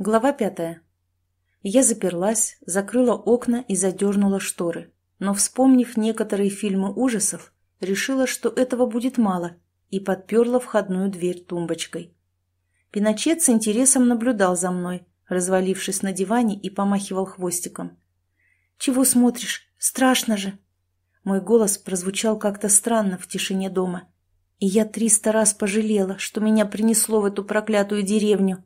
Глава пятая. Я заперлась, закрыла окна и задернула шторы. Но, вспомнив некоторые фильмы ужасов, решила, что этого будет мало, и подперла входную дверь тумбочкой. Пиночет с интересом наблюдал за мной, развалившись на диване и помахивал хвостиком. «Чего смотришь? Страшно же!» Мой голос прозвучал как-то странно в тишине дома. И я триста раз пожалела, что меня принесло в эту проклятую деревню.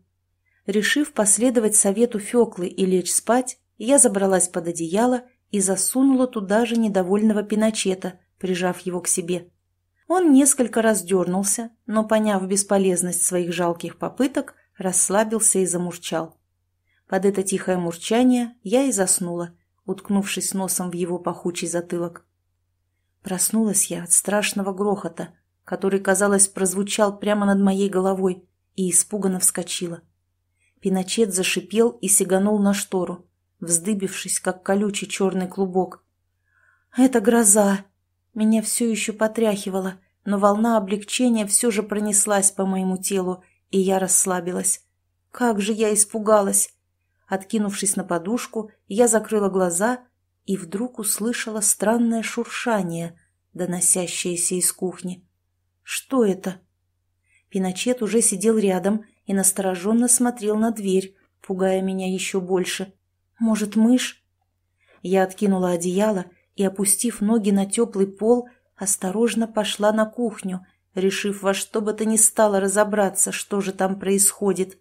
Решив последовать совету Феклы и лечь спать, я забралась под одеяло и засунула туда же недовольного Пиночета, прижав его к себе. Он несколько раз дернулся, но, поняв бесполезность своих жалких попыток, расслабился и замурчал. Под это тихое мурчание я и заснула, уткнувшись носом в его пахучий затылок. Проснулась я от страшного грохота, который, казалось, прозвучал прямо над моей головой, и испуганно вскочила. — Пиночет зашипел и сиганул на штору, вздыбившись, как колючий черный клубок. «Это гроза!» Меня все еще потряхивало, но волна облегчения все же пронеслась по моему телу, и я расслабилась. Как же я испугалась! Откинувшись на подушку, я закрыла глаза и вдруг услышала странное шуршание, доносящееся из кухни. «Что это?» Пиночет уже сидел рядом и настороженно смотрел на дверь, пугая меня еще больше. «Может, мышь?» Я откинула одеяло и, опустив ноги на теплый пол, осторожно пошла на кухню, решив во что бы то ни стало разобраться, что же там происходит.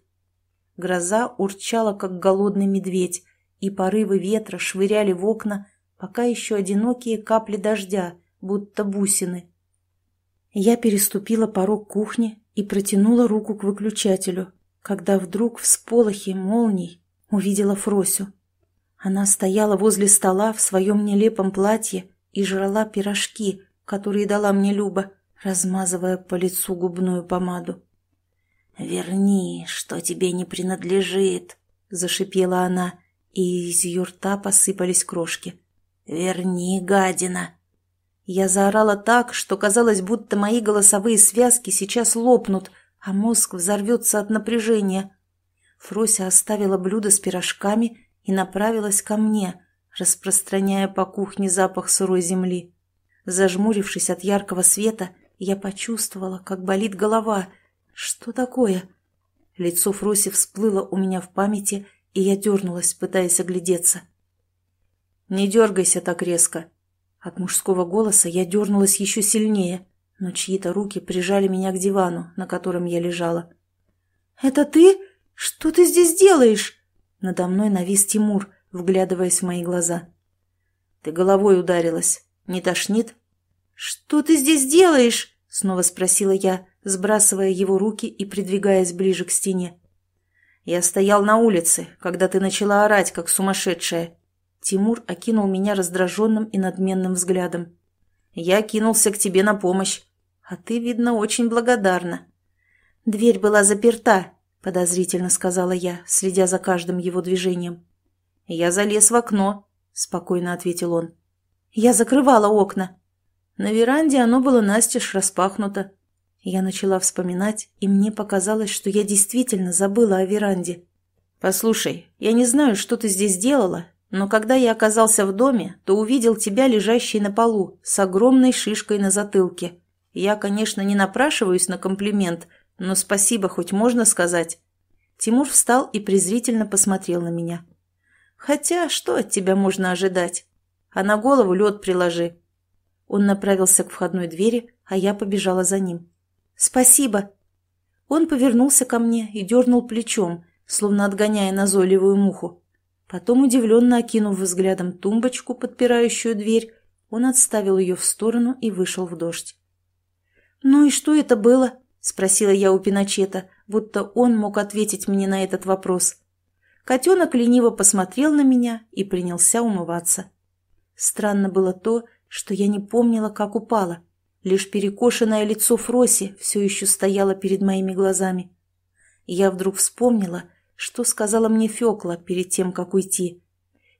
Гроза урчала, как голодный медведь, и порывы ветра швыряли в окна пока еще одинокие капли дождя, будто бусины. Я переступила порог кухни и протянула руку к выключателю, когда вдруг в сполохе молний увидела Фросю. Она стояла возле стола в своем нелепом платье и жрала пирожки, которые дала мне Люба, размазывая по лицу губную помаду. «Верни, что тебе не принадлежит!» — зашипела она, и из ее рта посыпались крошки. «Верни, гадина!» Я заорала так, что казалось, будто мои голосовые связки сейчас лопнут, а мозг взорвется от напряжения. Фрося оставила блюдо с пирожками и направилась ко мне, распространяя по кухне запах сырой земли. Зажмурившись от яркого света, я почувствовала, как болит голова. Что такое? Лицо Фроси всплыло у меня в памяти, и я дернулась, пытаясь оглядеться. «Не дергайся так резко», от мужского голоса я дернулась еще сильнее, но чьи-то руки прижали меня к дивану, на котором я лежала. «Это ты? Что ты здесь делаешь?» Надо мной навис Тимур, вглядываясь в мои глаза. «Ты головой ударилась. Не тошнит?» «Что ты здесь делаешь?» — снова спросила я, сбрасывая его руки и придвигаясь ближе к стене. «Я стоял на улице, когда ты начала орать, как сумасшедшая», Тимур окинул меня раздраженным и надменным взглядом. «Я кинулся к тебе на помощь. А ты, видно, очень благодарна». «Дверь была заперта», — подозрительно сказала я, следя за каждым его движением. «Я залез в окно», — спокойно ответил он. «Я закрывала окна». На веранде оно было настежь распахнуто. Я начала вспоминать, и мне показалось, что я действительно забыла о веранде. «Послушай, я не знаю, что ты здесь делала, но когда я оказался в доме, то увидел тебя, лежащей на полу, с огромной шишкой на затылке. Я, конечно, не напрашиваюсь на комплимент, но спасибо хоть можно сказать». Тимур встал и презрительно посмотрел на меня. «Хотя, что от тебя можно ожидать? А на голову лед приложи». Он направился к входной двери, а я побежала за ним. «Спасибо!» Он повернулся ко мне и дернул плечом, словно отгоняя назойливую муху. Потом, удивленно окинув взглядом тумбочку, подпирающую дверь, он отставил ее в сторону и вышел в дождь. «Ну и что это было?» – спросила я у Пиночета, будто он мог ответить мне на этот вопрос. Котенок лениво посмотрел на меня и принялся умываться. Странно было то, что я не помнила, как упала. Лишь перекошенное лицо Фроси все еще стояло перед моими глазами. Я вдруг вспомнила, что сказала мне Фёкла перед тем, как уйти?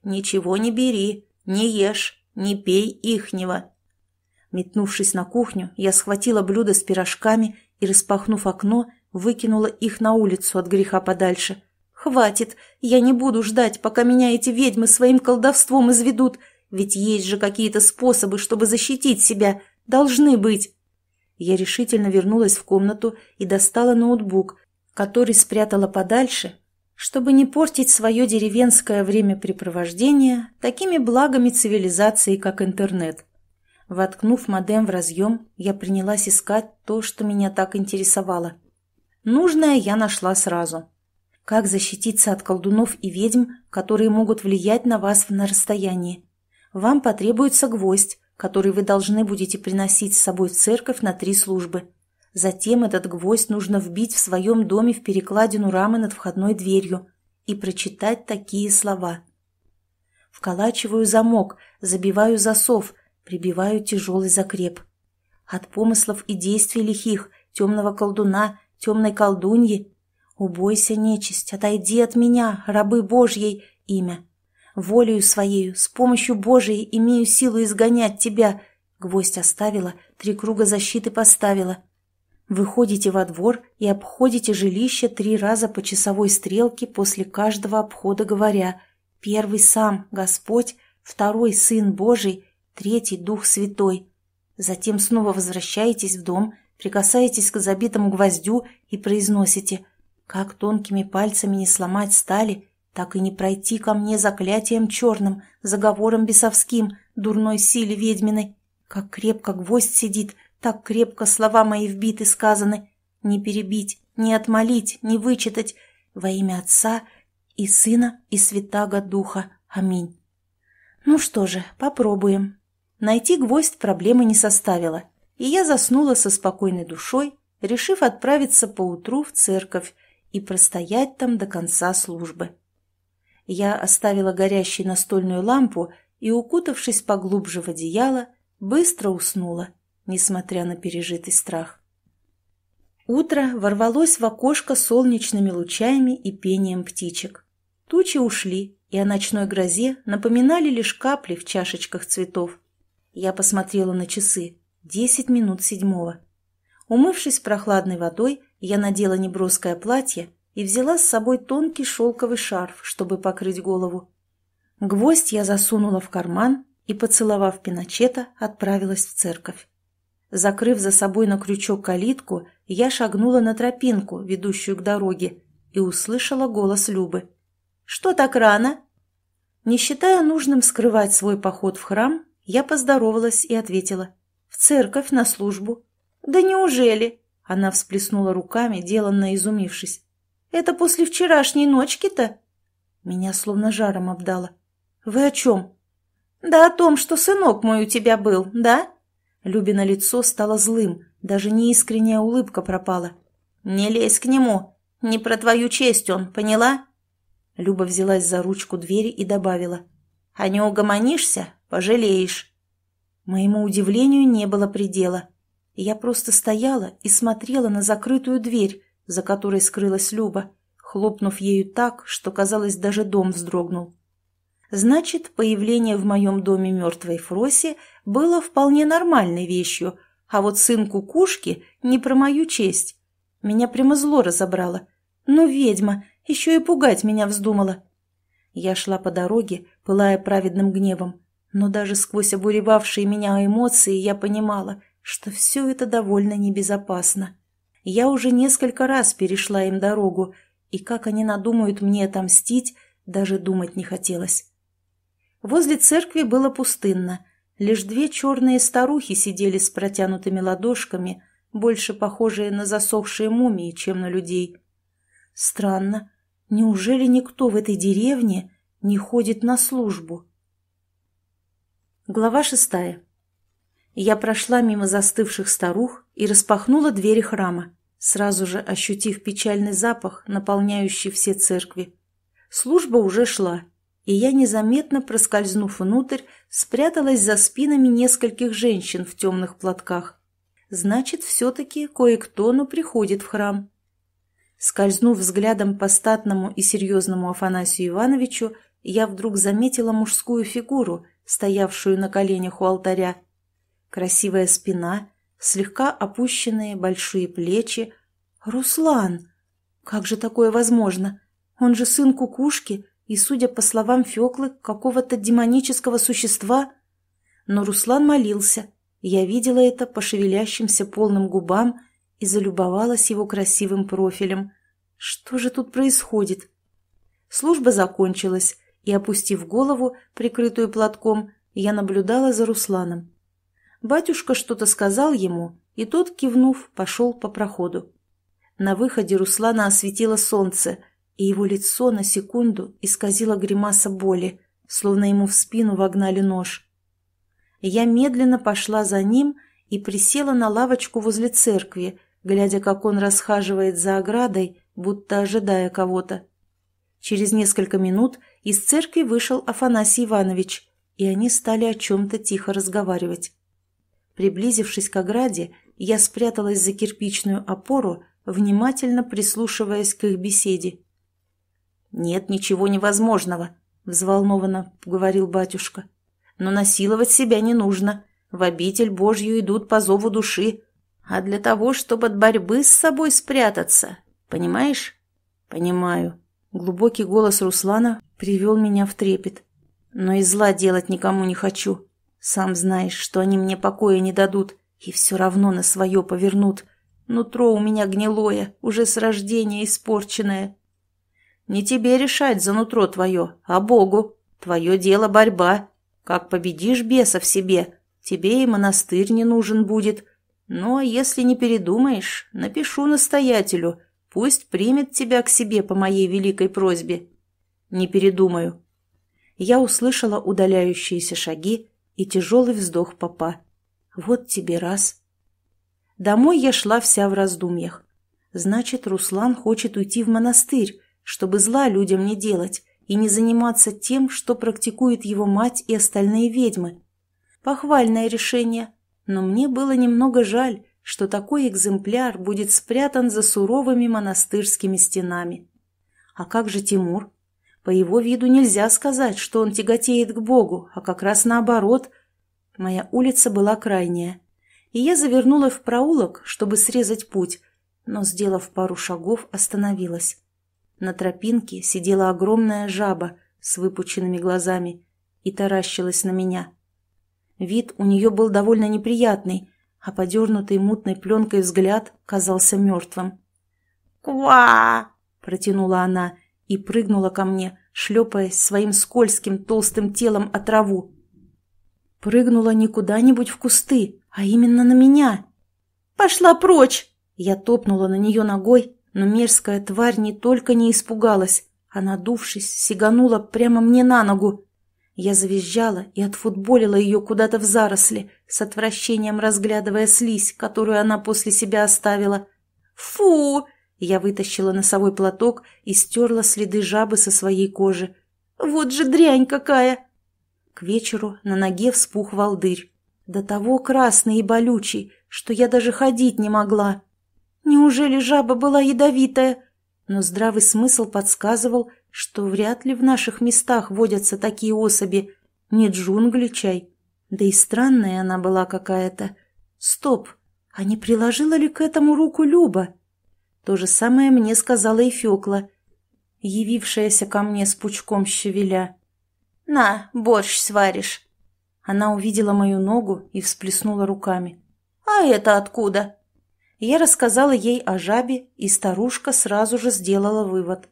«Ничего не бери, не ешь, не пей ихнего». Метнувшись на кухню, я схватила блюдо с пирожками и, распахнув окно, выкинула их на улицу от греха подальше. «Хватит! Я не буду ждать, пока меня эти ведьмы своим колдовством изведут, ведь есть же какие-то способы, чтобы защитить себя. Должны быть!» Я решительно вернулась в комнату и достала ноутбук, который спрятала подальше чтобы не портить свое деревенское времяпрепровождение такими благами цивилизации, как интернет. Воткнув модем в разъем, я принялась искать то, что меня так интересовало. Нужное я нашла сразу. Как защититься от колдунов и ведьм, которые могут влиять на вас на расстоянии? Вам потребуется гвоздь, который вы должны будете приносить с собой в церковь на три службы. Затем этот гвоздь нужно вбить в своем доме в перекладину рамы над входной дверью и прочитать такие слова. Вколачиваю замок, забиваю засов, прибиваю тяжелый закреп. От помыслов и действий лихих, темного колдуна, темной колдуньи. Убойся, нечисть, отойди от меня, рабы Божьей, имя. Волею своею, с помощью Божией имею силу изгонять тебя. Гвоздь оставила, три круга защиты поставила Выходите во двор и обходите жилище три раза по часовой стрелке после каждого обхода, говоря «Первый сам Господь, второй Сын Божий, третий Дух Святой». Затем снова возвращаетесь в дом, прикасаетесь к забитому гвоздю и произносите «Как тонкими пальцами не сломать стали, так и не пройти ко мне заклятием черным, заговором бесовским, дурной силе ведьминой. Как крепко гвоздь сидит, так крепко слова мои вбиты сказаны. Не перебить, не отмолить, не вычитать. Во имя Отца и Сына и Святаго Духа. Аминь. Ну что же, попробуем. Найти гвоздь проблемы не составило, и я заснула со спокойной душой, решив отправиться поутру в церковь и простоять там до конца службы. Я оставила горящую настольную лампу и, укутавшись поглубже в одеяло, быстро уснула несмотря на пережитый страх. Утро ворвалось в окошко солнечными лучами и пением птичек. Тучи ушли, и о ночной грозе напоминали лишь капли в чашечках цветов. Я посмотрела на часы. Десять минут седьмого. Умывшись прохладной водой, я надела неброское платье и взяла с собой тонкий шелковый шарф, чтобы покрыть голову. Гвоздь я засунула в карман и, поцеловав Пиночета, отправилась в церковь. Закрыв за собой на крючок калитку, я шагнула на тропинку, ведущую к дороге, и услышала голос Любы. «Что так рано?» Не считая нужным скрывать свой поход в храм, я поздоровалась и ответила. «В церковь, на службу». «Да неужели?» Она всплеснула руками, деланно изумившись. «Это после вчерашней ночки-то?» Меня словно жаром обдало. «Вы о чем?» «Да о том, что сынок мой у тебя был, да?» Любина лицо стало злым, даже неискренняя улыбка пропала. «Не лезь к нему! Не про твою честь он, поняла?» Люба взялась за ручку двери и добавила. «А не угомонишься, пожалеешь!» Моему удивлению не было предела. Я просто стояла и смотрела на закрытую дверь, за которой скрылась Люба, хлопнув ею так, что, казалось, даже дом вздрогнул. Значит, появление в моем доме мертвой Фроси – было вполне нормальной вещью, а вот сын кукушки не про мою честь. Меня прямо зло разобрало. Ну, ведьма, еще и пугать меня вздумала. Я шла по дороге, пылая праведным гневом, но даже сквозь обуревавшие меня эмоции я понимала, что все это довольно небезопасно. Я уже несколько раз перешла им дорогу, и как они надумают мне отомстить, даже думать не хотелось. Возле церкви было пустынно, Лишь две черные старухи сидели с протянутыми ладошками, больше похожие на засохшие мумии, чем на людей. Странно, неужели никто в этой деревне не ходит на службу? Глава шестая. Я прошла мимо застывших старух и распахнула двери храма, сразу же ощутив печальный запах, наполняющий все церкви. Служба уже шла, и я, незаметно проскользнув внутрь, спряталась за спинами нескольких женщин в темных платках. Значит, все-таки кое-кто, но ну, приходит в храм. Скользнув взглядом по статному и серьезному Афанасию Ивановичу, я вдруг заметила мужскую фигуру, стоявшую на коленях у алтаря. Красивая спина, слегка опущенные большие плечи. «Руслан! Как же такое возможно? Он же сын кукушки!» и, судя по словам Феклы, какого-то демонического существа. Но Руслан молился. Я видела это по шевелящимся полным губам и залюбовалась его красивым профилем. Что же тут происходит? Служба закончилась, и, опустив голову, прикрытую платком, я наблюдала за Русланом. Батюшка что-то сказал ему, и тот, кивнув, пошел по проходу. На выходе Руслана осветило солнце — и его лицо на секунду исказило гримаса боли, словно ему в спину вогнали нож. Я медленно пошла за ним и присела на лавочку возле церкви, глядя, как он расхаживает за оградой, будто ожидая кого-то. Через несколько минут из церкви вышел Афанасий Иванович, и они стали о чем-то тихо разговаривать. Приблизившись к ограде, я спряталась за кирпичную опору, внимательно прислушиваясь к их беседе. «Нет ничего невозможного», — взволнованно говорил батюшка. «Но насиловать себя не нужно. В обитель Божью идут по зову души. А для того, чтобы от борьбы с собой спрятаться. Понимаешь?» «Понимаю». Глубокий голос Руслана привел меня в трепет. «Но и зла делать никому не хочу. Сам знаешь, что они мне покоя не дадут и все равно на свое повернут. Нутро у меня гнилое, уже с рождения испорченное». Не тебе решать за нутро твое, а Богу. Твое дело борьба. Как победишь беса в себе, тебе и монастырь не нужен будет. Но если не передумаешь, напишу настоятелю, пусть примет тебя к себе по моей великой просьбе. Не передумаю. Я услышала удаляющиеся шаги и тяжелый вздох папа. Вот тебе раз. Домой я шла вся в раздумьях. Значит, Руслан хочет уйти в монастырь, чтобы зла людям не делать и не заниматься тем, что практикует его мать и остальные ведьмы. Похвальное решение, но мне было немного жаль, что такой экземпляр будет спрятан за суровыми монастырскими стенами. А как же Тимур? По его виду нельзя сказать, что он тяготеет к Богу, а как раз наоборот. Моя улица была крайняя, и я завернула в проулок, чтобы срезать путь, но, сделав пару шагов, остановилась. На тропинке сидела огромная жаба с выпученными глазами и таращилась на меня. Вид у нее был довольно неприятный, а подернутый мутной пленкой взгляд казался мертвым. «Ква!» – протянула она и прыгнула ко мне, шлепаясь своим скользким толстым телом о траву. Прыгнула не куда-нибудь в кусты, а именно на меня. «Пошла прочь!» Я топнула на нее ногой но мерзкая тварь не только не испугалась, а, надувшись, сиганула прямо мне на ногу. Я завизжала и отфутболила ее куда-то в заросли, с отвращением разглядывая слизь, которую она после себя оставила. «Фу!» Я вытащила носовой платок и стерла следы жабы со своей кожи. «Вот же дрянь какая!» К вечеру на ноге вспух волдырь. До того красный и болючий, что я даже ходить не могла. Неужели жаба была ядовитая? Но здравый смысл подсказывал, что вряд ли в наших местах водятся такие особи. Не джунгли чай. Да и странная она была какая-то. Стоп, а не приложила ли к этому руку Люба? То же самое мне сказала и Фёкла, явившаяся ко мне с пучком щавеля. «На, борщ сваришь!» Она увидела мою ногу и всплеснула руками. «А это откуда?» Я рассказала ей о жабе, и старушка сразу же сделала вывод.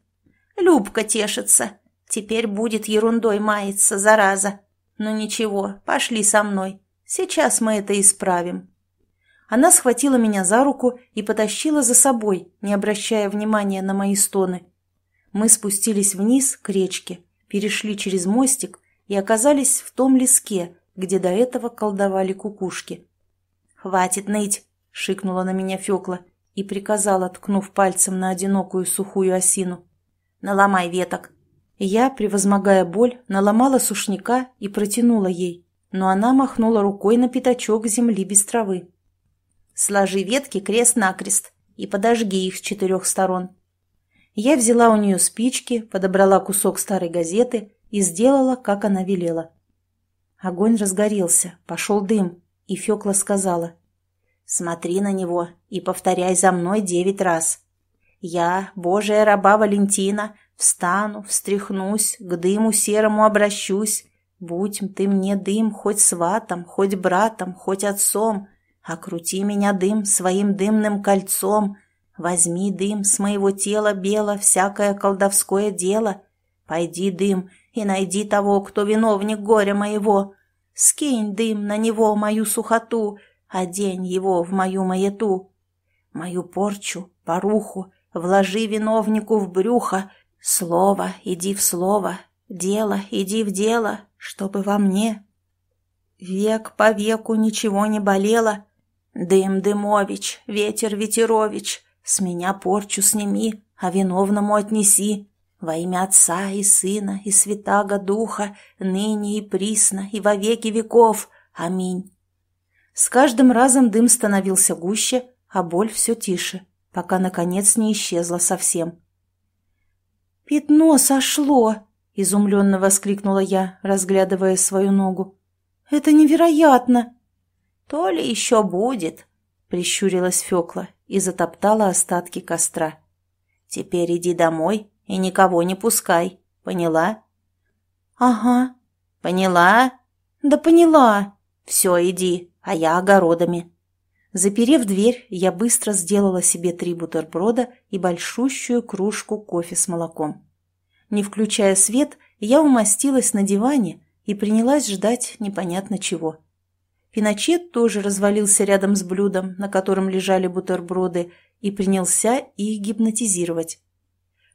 «Любка тешится. Теперь будет ерундой маяться, зараза. Но ну ничего, пошли со мной. Сейчас мы это исправим». Она схватила меня за руку и потащила за собой, не обращая внимания на мои стоны. Мы спустились вниз к речке, перешли через мостик и оказались в том леске, где до этого колдовали кукушки. «Хватит ныть!» — шикнула на меня Фекла и приказала, ткнув пальцем на одинокую сухую осину. «Наломай веток». Я, превозмогая боль, наломала сушняка и протянула ей, но она махнула рукой на пятачок земли без травы. «Сложи ветки крест-накрест и подожги их с четырех сторон». Я взяла у нее спички, подобрала кусок старой газеты и сделала, как она велела. Огонь разгорелся, пошел дым, и Фекла сказала — Смотри на него и повторяй за мной девять раз. Я, Божия раба Валентина, встану, встряхнусь, к дыму серому обращусь. Будь ты мне дым хоть сватом, хоть братом, хоть отцом, окрути меня дым своим дымным кольцом, возьми дым с моего тела бело всякое колдовское дело. Пойди, дым, и найди того, кто виновник горя моего. Скинь дым на него мою сухоту, одень его в мою маяту, мою порчу, поруху, вложи виновнику в брюхо, слово иди в слово, дело иди в дело, чтобы во мне. Век по веку ничего не болело, дым дымович, ветер ветерович, с меня порчу сними, а виновному отнеси. Во имя Отца и Сына и Святаго Духа, ныне и присно и во веки веков. Аминь. С каждым разом дым становился гуще, а боль все тише, пока, наконец, не исчезла совсем. «Пятно сошло!» — изумленно воскликнула я, разглядывая свою ногу. «Это невероятно!» «То ли еще будет!» — прищурилась Фекла и затоптала остатки костра. «Теперь иди домой и никого не пускай, поняла?» «Ага». «Поняла?» «Да поняла!» «Все, иди, а я огородами. Заперев дверь, я быстро сделала себе три бутерброда и большущую кружку кофе с молоком. Не включая свет, я умостилась на диване и принялась ждать непонятно чего. Пиночет тоже развалился рядом с блюдом, на котором лежали бутерброды, и принялся их гипнотизировать.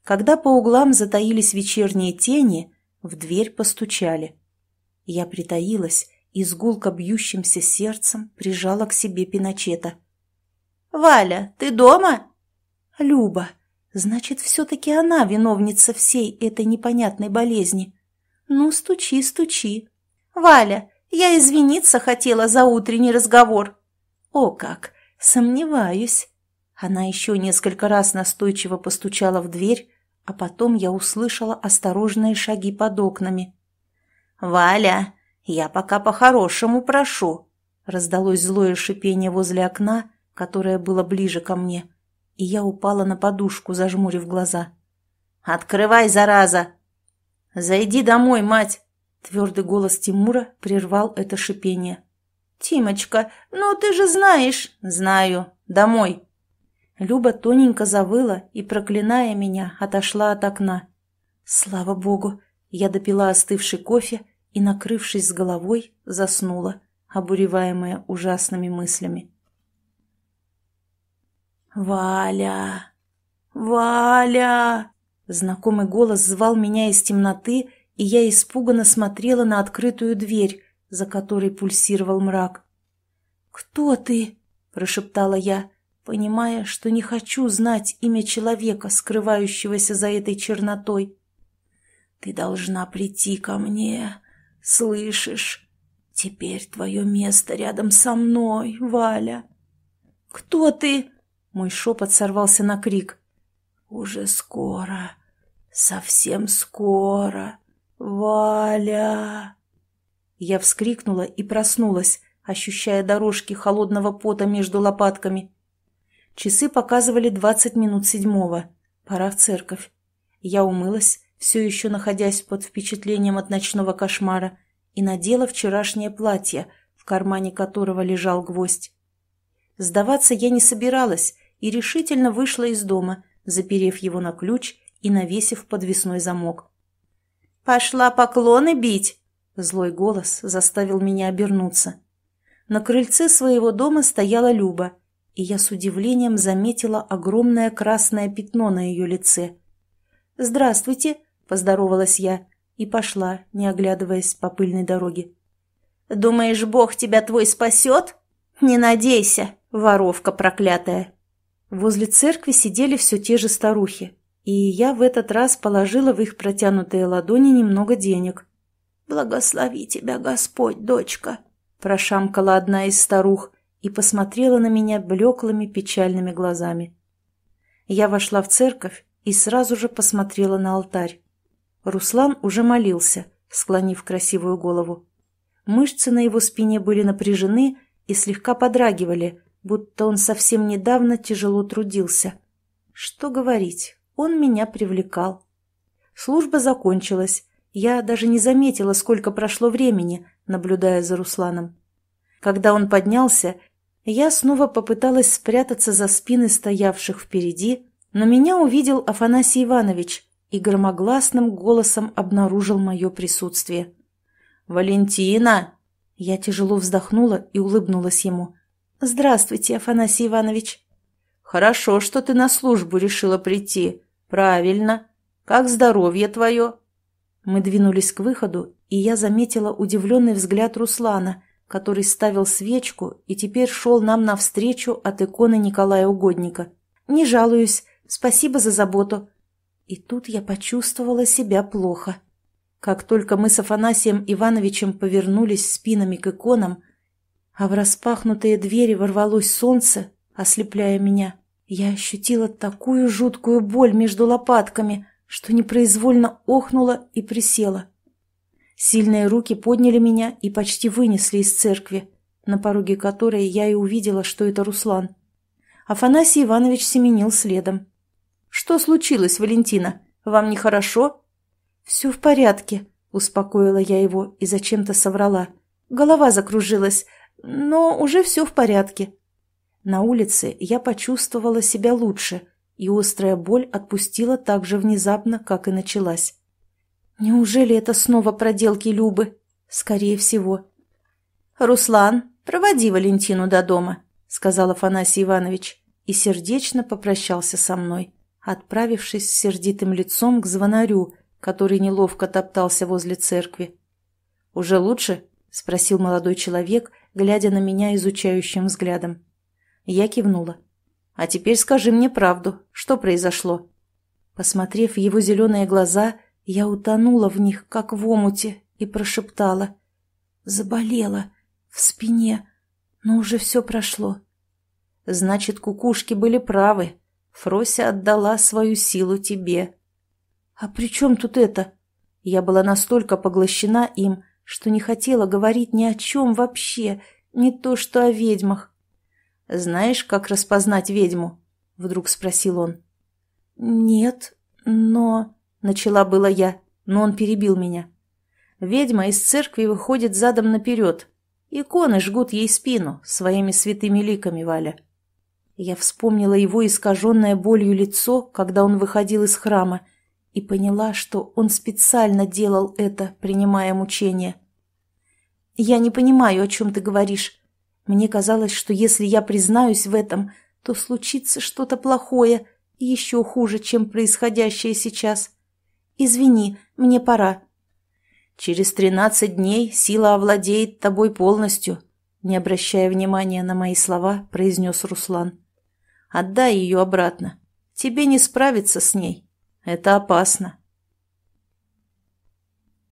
Когда по углам затаились вечерние тени, в дверь постучали. Я притаилась и с гулко бьющимся сердцем прижала к себе Пиночета. «Валя, ты дома?» «Люба, значит, все-таки она виновница всей этой непонятной болезни. Ну, стучи, стучи». «Валя, я извиниться хотела за утренний разговор». «О как! Сомневаюсь». Она еще несколько раз настойчиво постучала в дверь, а потом я услышала осторожные шаги под окнами. «Валя, «Я пока по-хорошему прошу», — раздалось злое шипение возле окна, которое было ближе ко мне, и я упала на подушку, зажмурив глаза. «Открывай, зараза!» «Зайди домой, мать!» — твердый голос Тимура прервал это шипение. «Тимочка, ну ты же знаешь!» «Знаю. Домой!» Люба тоненько завыла и, проклиная меня, отошла от окна. Слава богу! Я допила остывший кофе и, накрывшись с головой, заснула, обуреваемая ужасными мыслями. «Валя! Валя!» Знакомый голос звал меня из темноты, и я испуганно смотрела на открытую дверь, за которой пульсировал мрак. «Кто ты?» – прошептала я, понимая, что не хочу знать имя человека, скрывающегося за этой чернотой. «Ты должна прийти ко мне», Слышишь? Теперь твое место рядом со мной, Валя. Кто ты? Мой шепот сорвался на крик. Уже скоро, совсем скоро, Валя. Я вскрикнула и проснулась, ощущая дорожки холодного пота между лопатками. Часы показывали двадцать минут седьмого. Пора в церковь. Я умылась, все еще находясь под впечатлением от ночного кошмара, и надела вчерашнее платье, в кармане которого лежал гвоздь. Сдаваться я не собиралась и решительно вышла из дома, заперев его на ключ и навесив подвесной замок. «Пошла поклоны бить!» Злой голос заставил меня обернуться. На крыльце своего дома стояла Люба, и я с удивлением заметила огромное красное пятно на ее лице. «Здравствуйте!» – поздоровалась я и пошла, не оглядываясь по пыльной дороге. «Думаешь, Бог тебя твой спасет? Не надейся, воровка проклятая!» Возле церкви сидели все те же старухи, и я в этот раз положила в их протянутые ладони немного денег. «Благослови тебя, Господь, дочка!» – прошамкала одна из старух и посмотрела на меня блеклыми печальными глазами. Я вошла в церковь и сразу же посмотрела на алтарь. Руслан уже молился, склонив красивую голову. Мышцы на его спине были напряжены и слегка подрагивали, будто он совсем недавно тяжело трудился. Что говорить, он меня привлекал. Служба закончилась. Я даже не заметила, сколько прошло времени, наблюдая за Русланом. Когда он поднялся, я снова попыталась спрятаться за спины стоявших впереди, но меня увидел Афанасий Иванович, и громогласным голосом обнаружил мое присутствие. «Валентина!» Я тяжело вздохнула и улыбнулась ему. «Здравствуйте, Афанасий Иванович!» «Хорошо, что ты на службу решила прийти. Правильно. Как здоровье твое?» Мы двинулись к выходу, и я заметила удивленный взгляд Руслана, который ставил свечку и теперь шел нам навстречу от иконы Николая Угодника. «Не жалуюсь. Спасибо за заботу. И тут я почувствовала себя плохо. Как только мы с Афанасием Ивановичем повернулись спинами к иконам, а в распахнутые двери ворвалось солнце, ослепляя меня, я ощутила такую жуткую боль между лопатками, что непроизвольно охнула и присела. Сильные руки подняли меня и почти вынесли из церкви, на пороге которой я и увидела, что это Руслан. Афанасий Иванович семенил следом. «Что случилось, Валентина? Вам нехорошо?» «Все в порядке», — успокоила я его и зачем-то соврала. Голова закружилась, но уже все в порядке. На улице я почувствовала себя лучше, и острая боль отпустила так же внезапно, как и началась. Неужели это снова проделки Любы? Скорее всего. «Руслан, проводи Валентину до дома», — сказал Афанасий Иванович и сердечно попрощался со мной отправившись с сердитым лицом к звонарю, который неловко топтался возле церкви. «Уже лучше?» – спросил молодой человек, глядя на меня изучающим взглядом. Я кивнула. «А теперь скажи мне правду. Что произошло?» Посмотрев в его зеленые глаза, я утонула в них, как в омуте, и прошептала. «Заболела. В спине. Но уже все прошло». «Значит, кукушки были правы», Фрося отдала свою силу тебе». «А при чем тут это?» Я была настолько поглощена им, что не хотела говорить ни о чем вообще, не то что о ведьмах. «Знаешь, как распознать ведьму?» — вдруг спросил он. «Нет, но...» — начала была я, но он перебил меня. Ведьма из церкви выходит задом наперед. Иконы жгут ей спину своими святыми ликами, Валя. Я вспомнила его искаженное болью лицо, когда он выходил из храма, и поняла, что он специально делал это, принимая мучения. «Я не понимаю, о чем ты говоришь. Мне казалось, что если я признаюсь в этом, то случится что-то плохое, еще хуже, чем происходящее сейчас. Извини, мне пора». «Через тринадцать дней сила овладеет тобой полностью», не обращая внимания на мои слова, произнес Руслан. Отдай ее обратно. Тебе не справиться с ней. Это опасно.